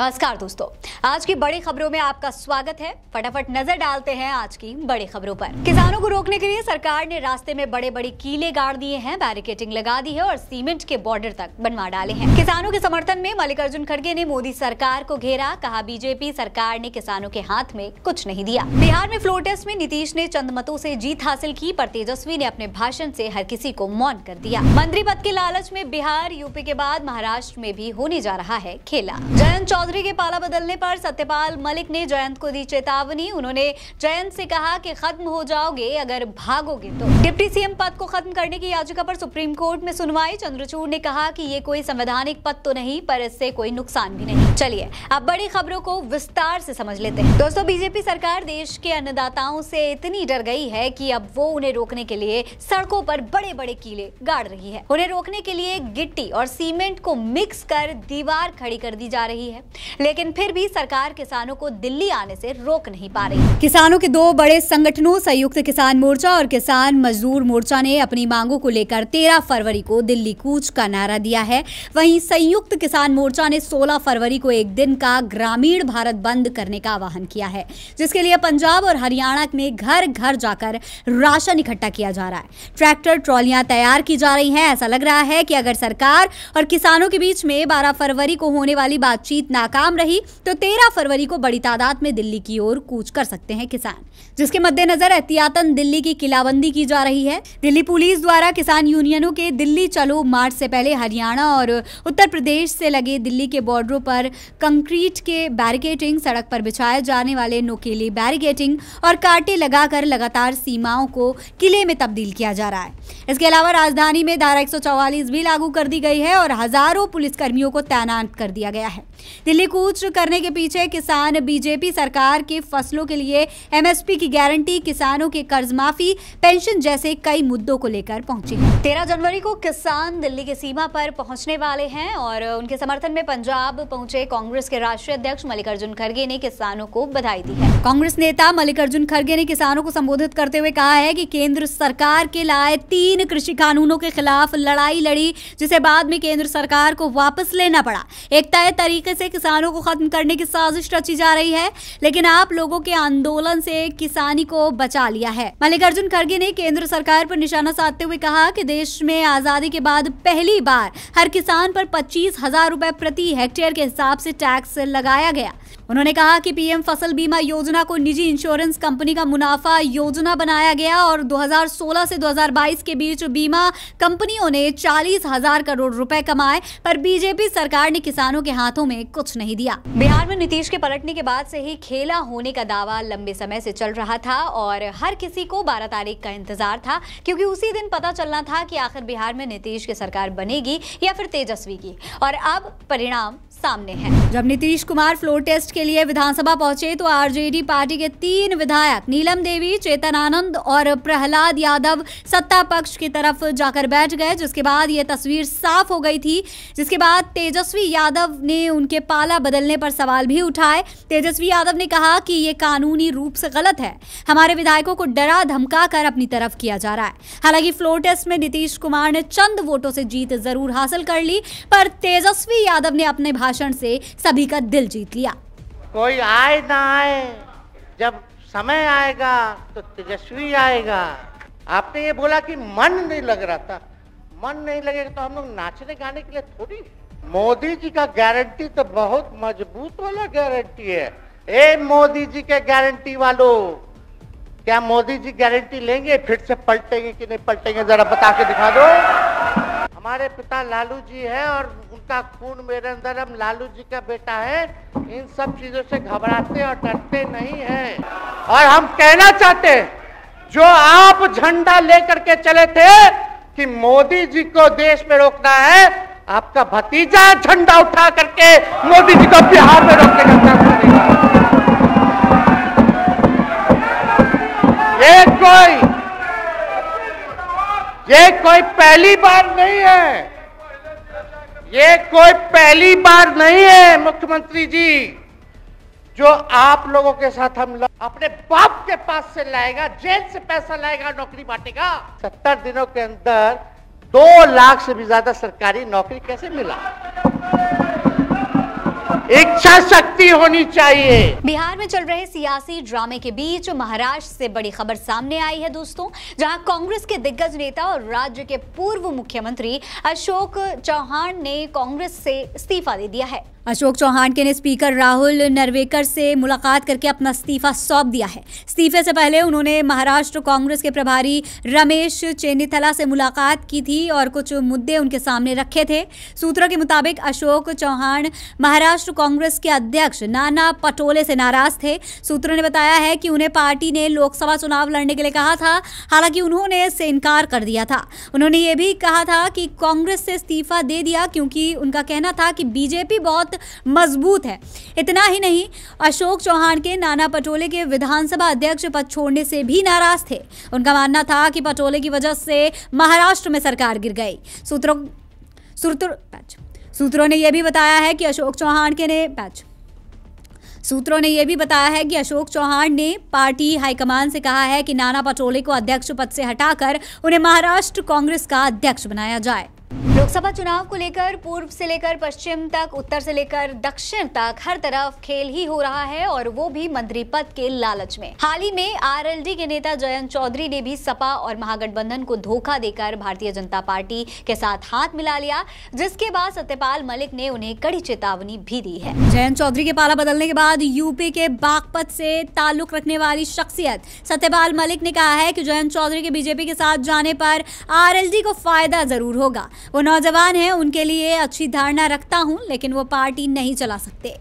नमस्कार दोस्तों आज की बड़ी खबरों में आपका स्वागत है फटाफट नजर डालते हैं आज की बड़ी खबरों पर किसानों को रोकने के लिए सरकार ने रास्ते में बड़े बड़े कीले गाड़ दिए हैं बैरिकेटिंग लगा दी है और सीमेंट के बॉर्डर तक बनवा डाले हैं किसानों के समर्थन में मल्लिकार्जुन खड़गे ने मोदी सरकार को घेरा कहा बीजेपी सरकार ने किसानों के हाथ में कुछ नहीं दिया बिहार में फ्लोर टेस्ट में नीतीश ने चंद मतों ऐसी जीत हासिल की पर तेजस्वी ने अपने भाषण ऐसी हर किसी को मौन कर दिया मंत्री पद के लालच में बिहार यूपी के बाद महाराष्ट्र में भी होने जा रहा है खेला जयंत चौधरी चौधरी के पाला बदलने पर सत्यपाल मलिक ने जयंत को दी चेतावनी उन्होंने जयंत से कहा कि खत्म हो जाओगे अगर भागोगे तो डिप्टी सीएम पद को खत्म करने की याचिका पर सुप्रीम कोर्ट में सुनवाई चंद्रचूड़ ने कहा कि ये कोई संवैधानिक पद तो नहीं पर इससे कोई नुकसान भी नहीं चलिए अब बड़ी खबरों को विस्तार से समझ लेते हैं दोस्तों बीजेपी सरकार देश के अन्नदाताओं से इतनी डर गई है की अब वो उन्हें रोकने के लिए सड़कों पर बड़े बड़े कीले गाड़ रही है उन्हें रोकने के लिए गिट्टी और सीमेंट को मिक्स कर दीवार खड़ी कर दी जा रही है लेकिन फिर भी सरकार किसानों को दिल्ली आने से रोक नहीं पा रही किसानों के दो बड़े संगठनों संयुक्त किसान मोर्चा और किसान मजदूर मोर्चा ने अपनी मांगों को लेकर तेरह फरवरी को दिल्ली कूच का नारा दिया है वहीं संयुक्त किसान मोर्चा ने सोलह फरवरी को एक दिन का ग्रामीण भारत बंद करने का आह्वान किया है जिसके लिए पंजाब और हरियाणा में घर घर जाकर राशन इकट्ठा किया जा रहा है ट्रैक्टर ट्रॉलियां तैयार की जा रही हैं ऐसा लग रहा है कि अगर सरकार और किसानों के बीच में 12 फरवरी को होने वाली बातचीत न नाकाम रही तो तेरह फरवरी को बड़ी तादाद में दिल्ली की ओर कूच कर सकते हैं किसान जिसके मद्देनजर एहतियातन दिल्ली की किलाबंदी की जा रही है दिल्ली पुलिस द्वारा किसान यूनियनों के दिल्ली चलो मार्च से पहले हरियाणा और उत्तर प्रदेश से लगे दिल्ली के बॉर्डरों पर कंक्रीट के बैरिकेटिंग सड़क पर बिछाए जाने वाले नोकेली बैरिकेटिंग और कांटे लगाकर लगातार सीमाओं को किले में तब्दील किया जा रहा है इसके अलावा राजधानी में धारा एक भी लागू कर दी गई है और हजारों पुलिसकर्मियों को तैनात कर दिया गया है दिल्ली कूच करने के पीछे किसान बीजेपी सरकार के फसलों के लिए एमएसपी की गारंटी किसानों के कर्ज माफी पेंशन जैसे कई मुद्दों को लेकर पहुंचे तेरह जनवरी को किसान दिल्ली की सीमा पर पहुंचने वाले हैं और उनके समर्थन में पंजाब पहुंचे कांग्रेस के राष्ट्रीय अध्यक्ष मल्लिकार्जुन खड़गे ने किसानों को बधाई दी है कांग्रेस नेता मल्लिकार्जुन खड़गे ने किसानों को संबोधित करते हुए कहा है की केंद्र सरकार के लाए तीन कृषि कानूनों के खिलाफ लड़ाई लड़ी जिसे बाद में केंद्र सरकार को वापस लेना पड़ा एक तय तरीके से किसानों को ख़त्म करने की साजिश रची जा रही है लेकिन आप लोगों के आंदोलन से किसानी को बचा लिया है मल्लिकार्जुन खड़गे ने केंद्र सरकार पर निशाना साधते हुए कहा कि देश में आज़ादी के बाद पहली बार हर किसान पर पच्चीस हजार रूपए प्रति हेक्टेयर के हिसाब से टैक्स लगाया गया उन्होंने कहा कि पीएम फसल बीमा योजना को निजी इंश्योरेंस कंपनी का मुनाफा योजना बनाया गया और 2016 से 2022 के बीच बीमा कंपनियों ने चालीस हजार करोड़ रुपए कमाए पर बीजेपी सरकार ने किसानों के हाथों में कुछ नहीं दिया बिहार में नीतीश के पलटने के बाद से ही खेला होने का दावा लंबे समय से चल रहा था और हर किसी को बारह तारीख का इंतजार था क्योंकि उसी दिन पता चलना था कि आखिर बिहार में नीतीश की सरकार बनेगी या फिर तेजस्वी की और अब परिणाम सामने है जब नीतीश कुमार फ्लोर टेस्ट के लिए विधानसभा पहुंचे तो आरजेडी पार्टी के तीन विधायक नीलम देवी चेतन आनंद और प्रहलाद यादव सत्ता पक्ष की तरफ जाकर बैठ गए जिसके बाद ये तस्वीर साफ हो गई थी जिसके बाद तेजस्वी यादव ने उनके पाला बदलने पर सवाल भी उठाए तेजस्वी यादव ने कहा कि ये कानूनी रूप से गलत है हमारे विधायकों को डरा धमका कर अपनी तरफ किया जा रहा है हालांकि फ्लोर टेस्ट में नीतीश कुमार ने चंद वोटों से जीत जरूर हासिल कर ली पर तेजस्वी यादव ने अपने भाषण से सभी का दिल जीत लिया कोई आए ना आए जब समय आएगा तो तेजस्वी आएगा आपने ये बोला कि मन नहीं लग रहा था मन नहीं लगेगा तो हम लोग नाचने गाने के लिए थोड़ी मोदी जी का गारंटी तो बहुत मजबूत वाला गारंटी है ए मोदी जी के गारंटी वालों क्या मोदी जी गारंटी लेंगे फिर से पलटेंगे कि नहीं पलटेंगे जरा बता के दिखा दो हमारे पिता लालू जी हैं और उनका खून मेरे अंदर हम लालू जी का बेटा है इन सब चीज़ों से घबराते और डरते नहीं हैं और हम कहना चाहते हैं जो आप झंडा लेकर के चले थे कि मोदी जी को देश में रोकना है आपका भतीजा झंडा उठा करके मोदी जी को बिहार में रोकने का काम करेगा ये कोई ये कोई पहली बार नहीं है ये कोई पहली बार नहीं है मुख्यमंत्री जी जो आप लोगों के साथ हम अपने बाप के पास से लाएगा जेल से पैसा लाएगा नौकरी बांटेगा सत्तर दिनों के अंदर दो लाख से भी ज्यादा सरकारी नौकरी कैसे मिला इच्छा शक्ति होनी चाहिए बिहार में चल रहे सियासी ड्रामे के बीच महाराष्ट्र से बड़ी खबर सामने आई है दोस्तों जहां कांग्रेस के दिग्गज नेता और राज्य के पूर्व मुख्यमंत्री अशोक चौहान ने कांग्रेस से इस्तीफा दे दिया है अशोक चौहान के ने स्पीकर राहुल नरवेकर से मुलाकात करके अपना इस्तीफा सौंप दिया है इस्तीफे से पहले उन्होंने महाराष्ट्र कांग्रेस के प्रभारी रमेश चेन्नीथला से मुलाकात की थी और कुछ मुद्दे उनके सामने रखे थे सूत्रों के मुताबिक अशोक चौहान महाराष्ट्र कांग्रेस के अध्यक्ष नाना पटोले से नाराज थे सूत्रों ने बताया है कि उन्हें पार्टी ने लोकसभा चुनाव लड़ने के लिए कहा था हालांकि उन्होंने इससे इनकार कर दिया था उन्होंने ये भी कहा था कि कांग्रेस से इस्तीफा दे दिया क्योंकि उनका कहना था कि बीजेपी बहुत मजबूत है इतना ही नहीं अशोक चौहान के नाना पटोले के विधानसभा अध्यक्ष पद छोड़ने से भी नाराज थे उनका मानना था कि पटोले की वजह से महाराष्ट्र में सरकार गिर गई सूत्रों सूत्र सूत्रों ने यह भी बताया है कि अशोक चौहान के ने पैच सूत्रों ने यह भी बताया है कि अशोक चौहान ने पार्टी हाईकमान से कहा है कि नाना पटोले को अध्यक्ष पद से हटाकर उन्हें महाराष्ट्र कांग्रेस का अध्यक्ष बनाया जाए लोकसभा चुनाव को लेकर पूर्व से लेकर पश्चिम तक उत्तर से लेकर दक्षिण तक हर तरफ खेल ही हो रहा है और वो भी मंत्री पद के लालच में हाल ही में आरएलडी के नेता जयंत चौधरी ने भी सपा और महागठबंधन को धोखा देकर भारतीय जनता पार्टी के साथ हाथ मिला लिया जिसके बाद सत्यपाल मलिक ने उन्हें कड़ी चेतावनी भी दी है जयंत चौधरी के पाला बदलने के बाद यूपी के बागपत से ताल्लुक रखने वाली शख्सियत सत्यपाल मलिक ने कहा है की जयंत चौधरी के बीजेपी के साथ जाने पर आर को फायदा जरूर होगा नौजवान हैं उनके लिए अच्छी धारणा रखता हूं लेकिन वो पार्टी नहीं चला सकते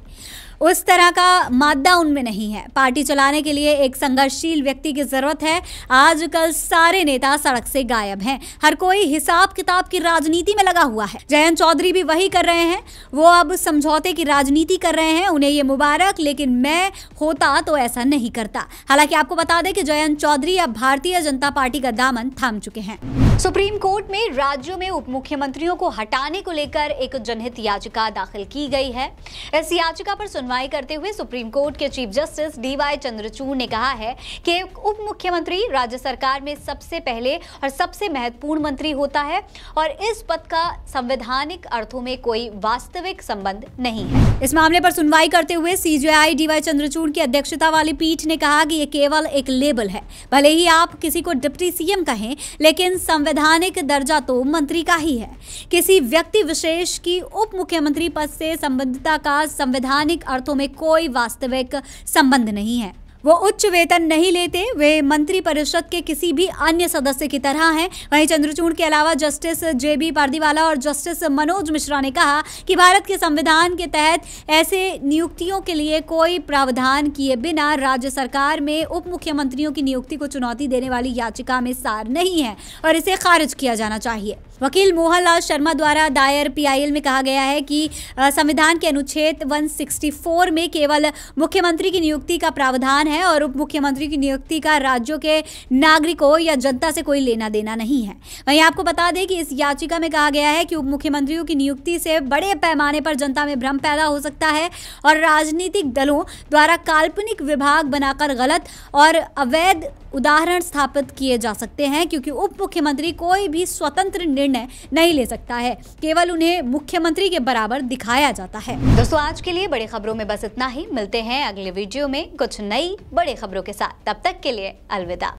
उस तरह का मादा उनमें नहीं है पार्टी चलाने के लिए एक संघर्षशील व्यक्ति की ज़रूरत है आजकल सारे नेता सड़क से गायब हैं हर कोई हिसाब किताब की राजनीति में लगा हुआ है जयंत चौधरी भी वही कर रहे हैं वो अब समझौते की राजनीति कर रहे हैं उन्हें ये मुबारक लेकिन मैं होता तो ऐसा नहीं करता हालांकि आपको बता दें कि जयंत चौधरी अब भारतीय जनता पार्टी का दामन थाम चुके हैं सुप्रीम कोर्ट में राज्यों में उप मुख्यमंत्रियों को हटाने को लेकर एक जनहित याचिका दाखिल की गई है इस याचिका पर सुन सुनवाई करते हुए सुप्रीम कोर्ट के चीफ जस्टिस डीवाई चंद्रचूड़ ने कहा है कि उप मुख्यमंत्री राज्य सरकार में सबसे पहले और सबसे महत्वपूर्ण मंत्री होता है और इस पद का संवैधानिक अर्थों में कोई वास्तविक संबंध नहीं है इस मामले पर सुनवाई करते हुए सीजेआई डीवाई चंद्रचूड़ की अध्यक्षता वाली पीठ ने कहा कि ये केवल एक लेबल है भले ही आप किसी को डिप्टी सीएम कहें लेकिन संवैधानिक दर्जा तो मंत्री का ही है किसी व्यक्ति विशेष की उप मुख्यमंत्री पद से संबद्धता का संवैधानिक अर्थों में कोई वास्तविक संबंध नहीं है वो उच्च वेतन नहीं लेते वे मंत्री परिषद के किसी भी अन्य सदस्य की तरह हैं वहीं चंद्रचूड़ के अलावा जस्टिस जे बी पारदीवाला और जस्टिस मनोज मिश्रा ने कहा कि भारत के संविधान के तहत ऐसे नियुक्तियों के लिए कोई प्रावधान किए बिना राज्य सरकार में उप मुख्यमंत्रियों की नियुक्ति को चुनौती देने वाली याचिका में सार नहीं है और इसे खारिज किया जाना चाहिए वकील मोहनलाल शर्मा द्वारा दायर पीआईएल में कहा गया है कि संविधान के अनुच्छेद 164 में केवल मुख्यमंत्री की नियुक्ति का प्रावधान है और उप मुख्यमंत्री की नियुक्ति का राज्यों के नागरिकों या जनता से कोई लेना देना नहीं है वहीं आपको बता दें कि इस याचिका में कहा गया है कि उप मुख्यमंत्रियों की नियुक्ति से बड़े पैमाने पर जनता में भ्रम पैदा हो सकता है और राजनीतिक दलों द्वारा काल्पनिक विभाग बनाकर गलत और अवैध उदाहरण स्थापित किए जा सकते हैं क्योंकि उप मुख्यमंत्री कोई भी स्वतंत्र निर्णय निर्णय नहीं ले सकता है केवल उन्हें मुख्यमंत्री के बराबर दिखाया जाता है दोस्तों आज के लिए बड़ी खबरों में बस इतना ही मिलते हैं अगले वीडियो में कुछ नई बड़ी खबरों के साथ तब तक के लिए अलविदा